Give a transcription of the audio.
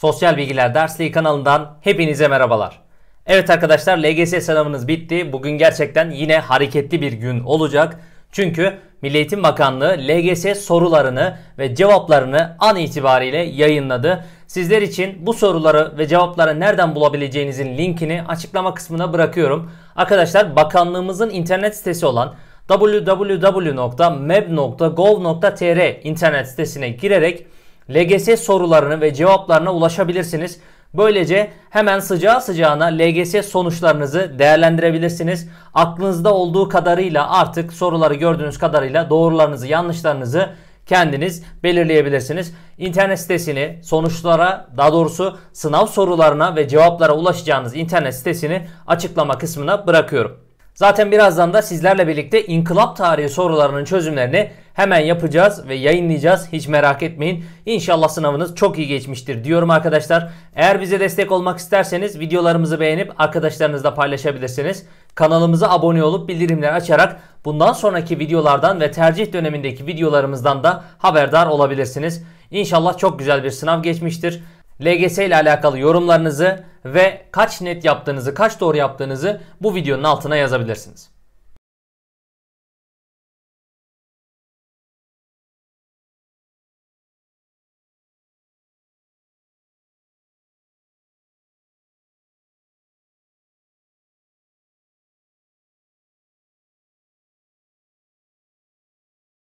Sosyal Bilgiler Dersliği kanalından hepinize merhabalar. Evet arkadaşlar LGS sınavınız bitti. Bugün gerçekten yine hareketli bir gün olacak. Çünkü Milli Eğitim Bakanlığı LGS sorularını ve cevaplarını an itibariyle yayınladı. Sizler için bu soruları ve cevapları nereden bulabileceğinizin linkini açıklama kısmına bırakıyorum. Arkadaşlar bakanlığımızın internet sitesi olan www.meb.gov.tr internet sitesine girerek LGS sorularını ve cevaplarına ulaşabilirsiniz. Böylece hemen sıcağı sıcağına LGS sonuçlarınızı değerlendirebilirsiniz. Aklınızda olduğu kadarıyla artık soruları gördüğünüz kadarıyla doğrularınızı yanlışlarınızı kendiniz belirleyebilirsiniz. İnternet sitesini sonuçlara daha doğrusu sınav sorularına ve cevaplara ulaşacağınız internet sitesini açıklama kısmına bırakıyorum. Zaten birazdan da sizlerle birlikte inkılap tarihi sorularının çözümlerini Hemen yapacağız ve yayınlayacağız. Hiç merak etmeyin. İnşallah sınavınız çok iyi geçmiştir diyorum arkadaşlar. Eğer bize destek olmak isterseniz videolarımızı beğenip arkadaşlarınızla paylaşabilirsiniz. Kanalımıza abone olup bildirimleri açarak bundan sonraki videolardan ve tercih dönemindeki videolarımızdan da haberdar olabilirsiniz. İnşallah çok güzel bir sınav geçmiştir. LGS ile alakalı yorumlarınızı ve kaç net yaptığınızı, kaç doğru yaptığınızı bu videonun altına yazabilirsiniz.